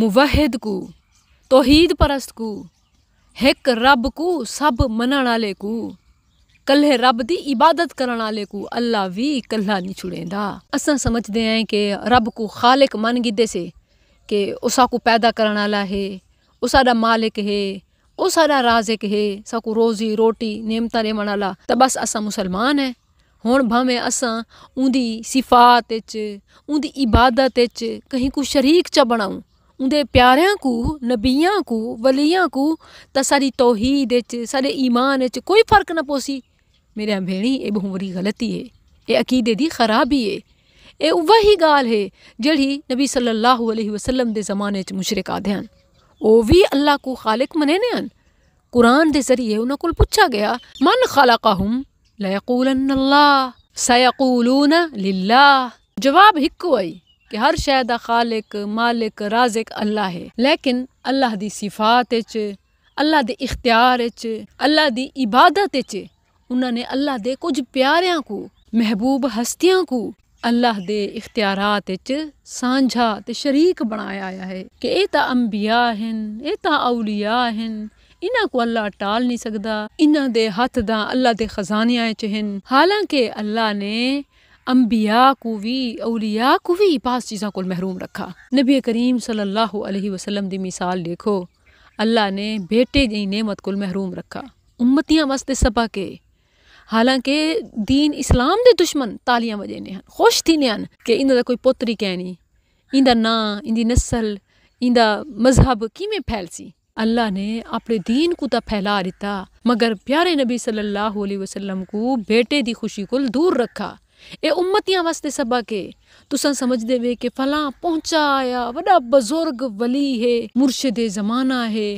मुवहद को तोहीद परस्त को हिक रब को सब मनण आले को कल्हे रब दी इबादत करण आले को अल्लाह भी कल्हा नहीं छुड़ेंदा असा समझते हैं कि रब को खालिक मन गिदे से कि उसा को पैदा करण आला है उसाडा मालिक है उसाडा राजिक है साकू रोजी रोटी नेमता रेवण आला तो बस असा मुसलमान है हूँ भावें असा उन्दी सिफात ਵਿੱਚ इबादत कहीं ਵਿੱਚ शरीक ਕੋ बनाऊँ उनके ਪਿਆਰਿਆਂ को ਨਬੀਆਂ को ਵਲੀਆਂ को ਤਾਂ सारी ਤੌਹੀਦ ਵਿੱਚ ईमान च ਵਿੱਚ ਕੋਈ ਫਰਕ ਨਾ ਪੋਸੀ ਮੇਰੇ ये ਇਹ वरी ਗਲਤੀ ਹੈ ਇਹ अकीदे ਦੀ ਖਰਾਬੀ ਹੈ ਇਹ ਉਹੀ ਗਾਲ ਹੈ ਜਿਹੜੀ ਨਬੀ ਸੱਲੱਲਾਹੁ ਅਲੈਹਿ ਵਸੱਲਮ ਦੇ ਜ਼ਮਾਨੇ ਵਿੱਚ ਮੁਸ਼ਰਕ ਆਦੇ ਹਨ ਉਹ ਵੀ ਅੱਲਾਹ ਕੋ ਖਾਲਕ ਮੰਨਨੇ ਹਨ ਕੁਰਾਨ ਦੇ ਜ਼ਰੀਏ ਉਹਨਾਂ ਕੋਲ ਪੁੱਛਿਆ ਗਿਆ ਮਨ ਖਲਕਹੁਮ ਲਾ ਯਕੂਲਨ ਅੱਲਾ ਸਯਕੂਲੂਨ ਲਿਲਾਹ ਜਵਾਬ ਇੱਕੋ ਹੈ कि हर शह का खालिक मालिक राजिक अल्लाह है लेकिन अल्लाह की सिफात अल्लाह के इख्तियार अल्लाह की इबादत उन्होंने अल्लाह के कुछ प्यार को महबूब हस्तियों को अल्लाह के इख्तियार सांझा तो शरीक बनाया है कि ये तो अंबिया हैं ये तो औलिया हैं इन्हों को अल्लाह टाल नहीं सकता इन्हों के हथ दा अल्लाह के खजानिया हालांकि अल्लाह ने अम्बिया को भी अलिया को भी पास चीज़ों को महरूम रखा नबी करीम सल्लल्लाहु अलैहि वसल्लम दी मिसाल देखो अल्लाह ने बेटे जी नेमत को महरूम रखा उम्मतिया वास्ते सबा के हालांकि दीन इस्लाम दे दुश्मन तालियां वजह ने खुश थी ने कि का कोई पोतरी नहीं इंदा ना इंदी नस्ल इंदा मजहब किमें फैलसी अल्लाह ने अपने दीन को तो फैला दिता मगर प्यारे नबी सल्लल्लाहु अलैहि वसल्लम को बेटे दी खुशी को दूर रखा ਇਹ ਉਮਤੀਆਂ ਵਾਸਤੇ ਸਬਕ ਹੈ ਤੁਸੀਂ ਸਮਝਦੇ ਵੇ ਕਿ ਫਲਾ ਪਹੁੰਚਾ ਆਇਆ ਵੱਡਾ ਬਜ਼ੁਰਗ ਵਲੀ ਹੈ ਮੁਰਸ਼ਿਦ ਜ਼ਮਾਨਾ ਹੈ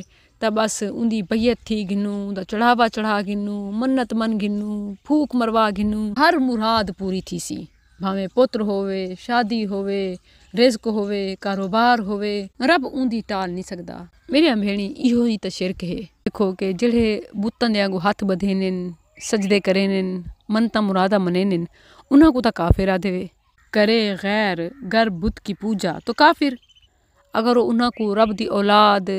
ਤਾਂ ਬਸ ਉੰਦੀ ਬਈਤ ਥੀ ਗਿਨੂ ਦਾ ਚੜਾਵਾ ਚੜਾ ਗਿਨੂ ਮੰਨਤ ਮੰਨ ਗਿਨੂ ਫੂਕ ਮਰਵਾ ਗਿਨੂ ਹਰ ਮੁਰਾਦ ਪੂਰੀ ਥੀ ਸੀ ਭਾਵੇਂ ਪੁੱਤਰ ਹੋਵੇ ਸ਼ਾਦੀ ਹੋਵੇ ਰਿਜ਼ਕ ਹੋਵੇ ਕਾਰੋਬਾਰ ਹੋਵੇ ਰੱਬ ਉੰਦੀ ਟਾਲ ਨਹੀਂ ਸਕਦਾ ਮੇਰੇ ਅੰਭੇਣੀ ਇਹੋ ਹੀ ਤਾਂ ਸ਼ਿਰਕ ਹੈ ਦੇਖੋ ਕਿ ਜਿਹੜੇ ਬੁੱਤਾਂ ਦੇ ਵਾਂਗੂ ਹੱਥ ਬਧੇ ਨੇ ਸਜਦੇ ਕਰੇ ਨੇ ਮਨ ਤਾਂ ਮੁਰਾਦਾ ਮਨੇ ਨੇ उन्हें को तो काफिर आते वे करे गैर गर बुत की पूजा तो काफिर अगर उन्हें को रब दी औलाद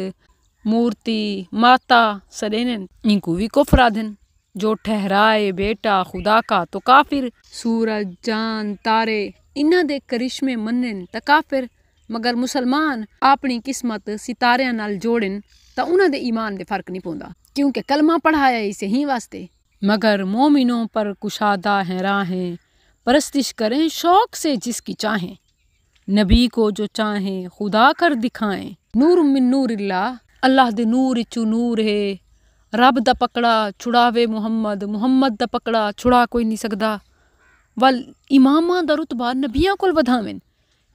मूर्ति माता सदेन इनको भी कुफर आदन जो ठहराए बेटा खुदा का तो काफिर सूरज चांद तारे इन्हों के करिश्मे मनन तो काफिर मगर मुसलमान अपनी किस्मत सितारियां नाल जोड़न तो उन्होंने ईमान दे फर्क नहीं पौंदा क्योंकि कलमा पढ़ाया इसे ही वास्ते मगर मोमिनों पर कुशादा है राहें परस्तिश करें शौक़ से जिसकी चाहें नबी को जो चाहें खुदा कर दिखाएं नूर मिन नूर अल्लाह दे नूर चू नूर है रब द पकड़ा छुड़ावे मुहम्मद मुहम्मद द पकड़ा छुड़ा कोई नहीं सकता वल इमामा द रुतबा नबिया को बधावे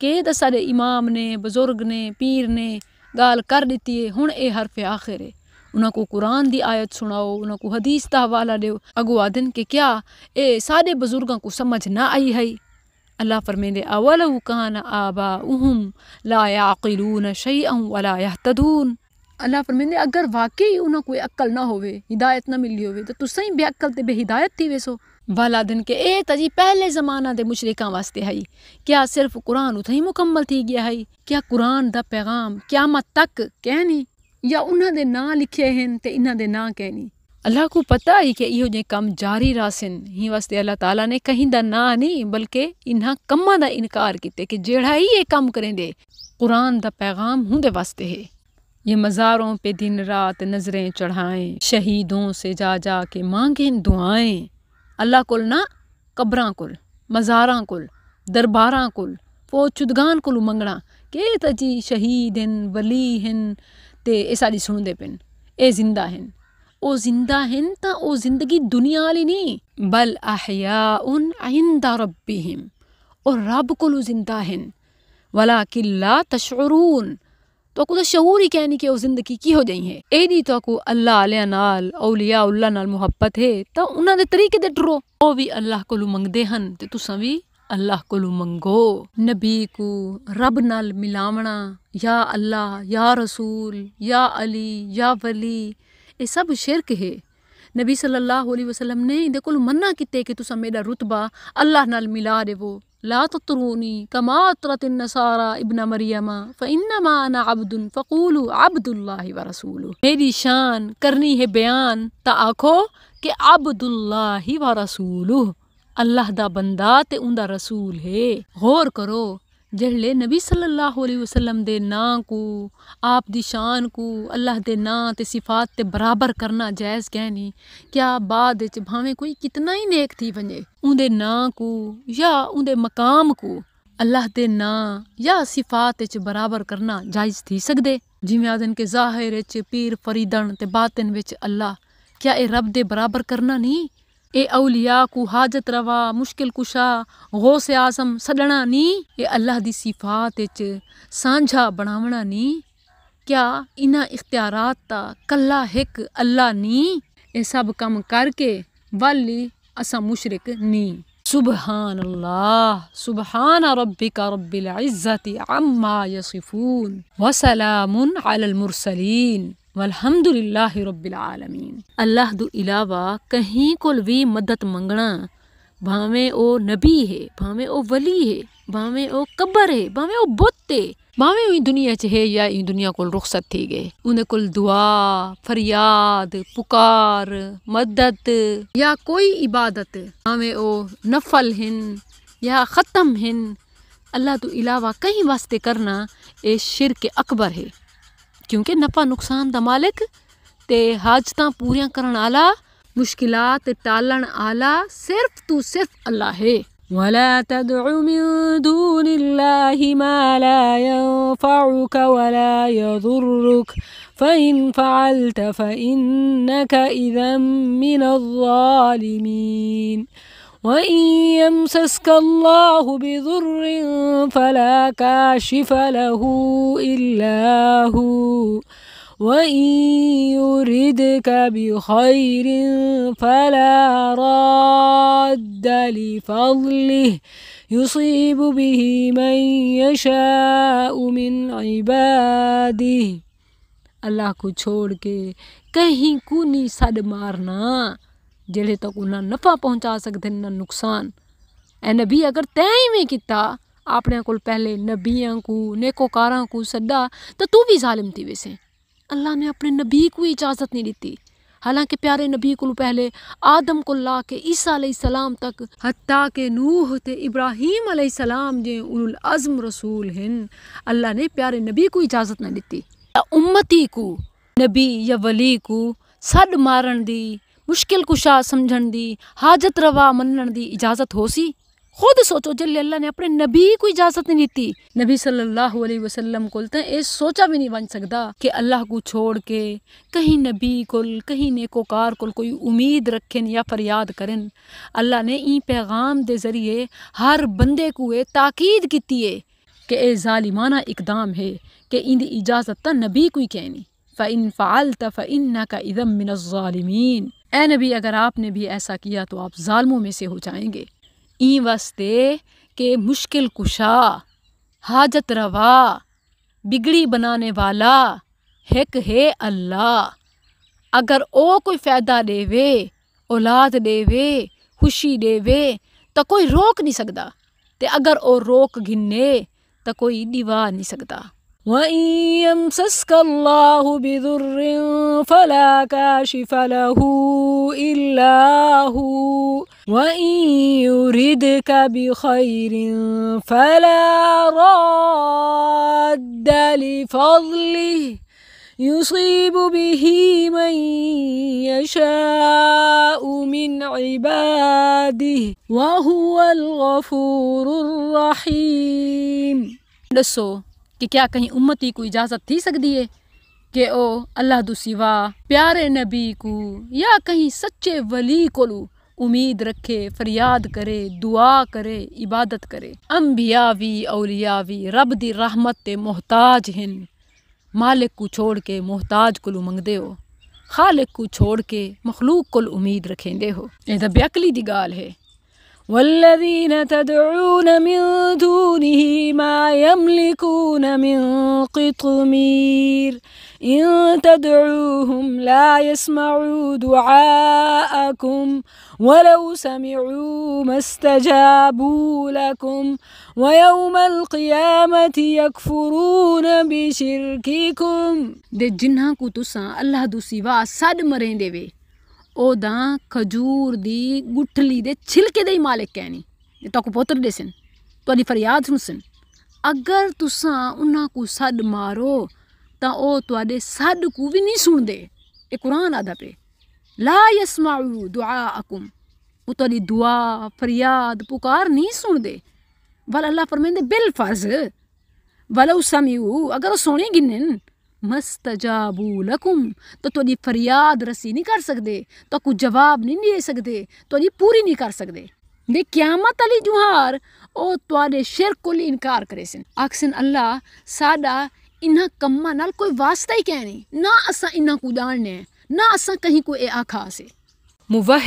के दसा दे इमाम ने बजुर्ग ने पीर ने गाल कर दित्ती है हूँ ये हरफ आखिर है उन्होंने कुरान की आयत सुनाओ उन्होंने हदीस का हवाला दो अगुआ दिन के क्या ए सारे बुजुर्गों को समझ ना आई है अल्लाह फरमेंदे अवल कान आबा उहम लायाकिलून शई वला यहतदून अल्लाह फरमेंदे अगर वाकई उन्हें कोई अक्ल ना होवे हिदायत ना मिली होवे तो तुसा ही बेअक्ल ते बेहिदायत थी वेसो भला दिन के ए तजी पहले ज़माना दे मुशरक़ा वास्ते हई क्या सिर्फ कुरान उत ही मुकम्मल थी गया हई क्या कुरान दा पैगाम क्या मत तक कहनी या उन्होंने ना लिखे हैं तो इन्हों ਇਹਨਾਂ ना ਨਾਂ ਕਹਿਣੀ अल्लाह को पता ही कि इहो जे कम जारी रहा रासन ही वास्ते अल्लाह ताला ने कहीं दा ना नहीं बल्कि इन्हां कम्मां दा इनकार कीते कि जेड़ा ही ये कम करें दे कुरान दा पैगाम हुंदे वास्ते है ये मज़ारों पे दिन रात नज़रें चढ़ाएं शहीदों से जा जा के मांगें दुआएं अल्लाह कोल ना कब्रां कोल मज़ारां कोल दरबारां कोल फौज चुदगान कोल मंगना के त शहीद हैं वली हैं ਤੇ ਇਹ ਸਾਡੀ ਸੁਣਦੇ ਪਿੰਨ ਇਹ ਜ਼ਿੰਦਾ ਹਨ ਉਹ ਜ਼ਿੰਦਾ ਹਨ ਤਾਂ ਉਹ ਜ਼ਿੰਦਗੀ ਦੁਨੀਆ ਵਾਲੀ ਨਹੀਂ ਬਲ ਅਹਿਯਾਉਨ عند ربهم ਉਹ ਰੱਬ ਕੋਲ ਜ਼ਿੰਦਾ ਹਨ ਵਲਾਕਿਨ ਲਾ ਤਸ਼ਉਰੂਨ ਤੋ ਕੋ ਸ਼ਹੂਰ ਹੀ ਕਹਿਣੀ ਕਿ ਉਹ ਜ਼ਿੰਦਗੀ ਕੀ ਹੋ ਜਾਈ ਹੈ ਇਹ ਦੀ ਤੋ ਕੋ ਅੱਲਾ ਵਾਲਿਆਂ ਨਾਲ ਔਲੀਆ ਉੱਲਾ ਨਾਲ ਮੁਹੱਬਤ ਹੈ ਤਾਂ ਉਹਨਾਂ ਦੇ ਤਰੀਕੇ ਤੇ ਡਰੋ ਉਹ ਵੀ ਅੱਲਾ ਕੋਲ ਮੰਗਦੇ ਹਨ ਤੇ ਤੁਸੀਂ ਵੀ अल्लाह कोलू मंगो नबी को रब नाल मिलावना या अल्लाह या रसूल या अली या वली ये सब शिरक है नबी सल्लल्लाहु अलैहि वसल्लम ने इन को मना किते कि तुसा मेरा रुतबा अल्लाह नाल मिला देवो ला ततरूनी कमा अतरत नसारा इब्न मरियम फइन्नमा अना अब्दुन फकूलू अब्दुल्लाह व रसूलु मेरी शान करनी है बयान ता आखो कि अब्दुल्लाह व रसूलु अल्लाह दा बंदा ते उंदा रसूल है गौर करो जेहड़े नबी सल्लल्लाहु अलैहि वसल्लम दे नां को आप दी शान को अल्लाह दे नां ते सिफात ते बराबर करना जायज़ कह नहीं क्या बाद च कोई कितना ही नेक थी वञे उंदे ना को या उंदे मकाम को अल्लाह दे नां या सिफात च बराबर करना जायज़ थी सकदे जिवें आदन के ज़ाहिर च पीर फरीदन ते बातिन विच अल्लाह क्या ये रब दे बराबर करना नहीं ए अलिया को हाजत रवा मुश्किल कुशा गौस आज़म सॾणा नी ए अल्लाह दी सिफ़ात च सांझा नी क्या इन्हां इख्तियारात ता हिक अल्लाह नी ए सब कम करके वाली असा मुशरक नी सुबहान अल्लाह सुबहान रब्बिका रब्बिल इज़्ज़ति अम्मा यसिफून वसलामुन अलल वलहमदुल्ला अल्लाह दु इलावा कहीं को भी मदद मंगना भावें ओ नबी है भावें ओ वली है भावें ओ कब्र है भावें ओ बुत है भावें ई दुनिया च है या ई दुनिया को रुखसत थी गए उन को दुआ फरियाद पुकार मदद या कोई इबादत भावे ओ नफल हिन या ख़त्म हिन अल्लाह तो इलावा कहीं वास्ते करना ये शिर के अकबर है क्योंकि नफा नुकसान का मालिक तो हाजत ਪੂਰੀਆਂ ਕਰਨ ਆਲਾ ਮੁਸ਼ਕਿਲਾਂ ਟਾਲਣ ਆਲਾ ਸਿਰਫ ਤੂੰ ਸਿਰਫ ਅੱਲਾ ਹੈ ولا تدع من دون الله ما لا ينفعك ولا يضرك فإن فعلت فإنك إذا من الظالمين وإن يمسسك الله بضر فلا كاشف له إلا هو وإن يردك بخير فلا راد لفضله يصيب به من يشاء من عباده الله को چھوڑ کے کہیں کو نہیں सद مارنا जेड़े तक उन्हें नफा पहुँचा सकते न नुकसान ए नबी अगर में किया अपने को पहले नबिया को नेकोकारा को सदा तो तू भी जालिम थी वैसे अल्लाह ने अपने नबी को इजाजत नहीं दी हालांकि प्यारे नबी को पहले आदम को ला के ईसा सलाम तक हत्ता के नूह थे इब्राहिम सलाम जे उल अजम रसूल हिन अल्लाह ने प्यारे नबी को इजाजत ना दी उम्मती को नबी या वली को सद मारण दी मुश्किल कुशा समझण दी हाजत रवा मनण दी इजाज़त हो सी खुद सोचो जल्ले अल्लाह ने अपने नबी को इजाज़त नहीं दी नबी सल्लल्लाहु अलैहि वसल्लम को ये तो सोचा भी नहीं बन सकता कि अल्लाह को छोड़ के कहीं नबी को कहीं नेकोकार को कोई उम्मीद रखें या फरियाद करें अल्लाह ने ई पैगाम के ज़रिए हर बंदे को ये ताकीद की है कि ये जालिमाना इकदाम है कि इन इजाज़त तो नबी को ही कहनी फ़ इन फ़ाल तफ़ इन्ना का इदम मिन ए नबी अगर आपने भी ऐसा किया तो आप जालमों में से हो जाएंगे ई वस्ते के मुश्किल कुशा हाजत रवा बिगड़ी बनाने वाला हैक है अल्लाह अगर ओ कोई फ़ायदा देवे औलाद देवे खुशी देवे तो कोई रोक नहीं सकता ते अगर ओ रोक गिने तो कोई दिवा नहीं सकता يَمْسَسْكَ اللَّهُ بِذُرٍّ فَلَا كَاشِفَ لَهُ إلا هو وإن يردك بخير فلا راد لفضله يصيب به من يشاء من عباده وهو الغفور الرحيم دسو کہ کیا کہیں امتی کو اجازت تھی سکتی ہے के ओ अल्लाह तो सिवा प्यारे नबी को या कहीं सच्चे वली को उम्मीद रखे फरियाद करे दुआ करे इबादत करे भी अम्बियावी भी रब दी रहमत ते मोहताज हैं मालिक को छोड़ के मोहताज को मंगते हो खालिक को छोड़ के मखलूक को उम्मीद रखेंदे हो यह तो दी गाल है والذين تدعون من دونه ما يملكون من قطمير إن تدعوهم لا يسمعوا دعاءكم ولو سمعوا ما استجابوا لكم ويوم القيامة يكفرون بشرككم دے جنہاں کو دو سوا سڈ مرین ਦਾ ਖਜੂਰ ਦੀ ਗੁੱਠਲੀ ਦੇ ਛਿਲਕੇ ਦੇ ਹੀ ਮਾਲਕ ਹੈ ਨਹੀਂ ਤੇ ਤੱਕ ਪੁੱਤਰ ਸਨ ਤੁਹਾਡੀ ਫਰਿਆਦ ਸਨ ਅਗਰ ਤੁਸੀਂ ਉਹਨਾਂ ਕੋ ਸੱਦ ਮਾਰੋ ਤਾਂ ਉਹ ਤੁਹਾਡੇ ਸੱਦ ਕੋ ਵੀ ਨਹੀਂ ਸੁਣਦੇ ਇਹ ਕੁਰਾਨ ਆਦਾ ਪੇ ਲਾ ਯਸਮਾਉ ਦੁਆਅਕੁਮ ਉਹ ਤੁਹਾਡੀ ਦੁਆ ਫਰਿਆਦ ਪੁਕਾਰ ਨਹੀਂ ਸੁਣਦੇ ਵਲ ਅੱਲਾ ਫਰਮਾਉਂਦੇ ਬਿਲ ਫਰਜ਼ ਵਲਉ ਸਮਿਉ ਅਗਰ ਉਹ ਸੁਣੇ ਗਿੰਨਨ ਮਸਤਜਾਬੂ ਲਕੁਮ ਤਾਂ ਤੁਹਾਡੀ ਫਰਿਆਦ ਰਸੀ ਨਹੀਂ ਕਰ ਸਕਦੇ ਤਾਂ ਕੋਈ ਜਵਾਬ ਨਹੀਂ ਦੇ ਸਕਦੇ ਤੁਹਾਡੀ ਪੂਰੀ ਨਹੀਂ ਕਰ ਸਕਦੇ ਦੇ ਕਿਆਮਤ ਅਲੀ ਜੁਹਾਰ ਉਹ ਤੁਹਾਡੇ ਸ਼ਿਰਕ ਕੋਲ ਇਨਕਾਰ ਕਰੇ ਸਨ ਆਖਸਨ ਅੱਲਾ ਸਾਡਾ ਇਨ੍ਹਾਂ ਕੰਮਾਂ ਨਾਲ ਕੋਈ ਵਾਸਤਾ ਹੀ ਕਹਿ ਨਹੀਂ ਨਾ ਅਸਾਂ ਇਨ੍ਹਾਂ ਕੋ ਜਾਣਨੇ ਨਾ ਅਸਾਂ ਕਹੀਂ ਕੋਈ ਆਖਾ ਸੇ ਮੁਵਹ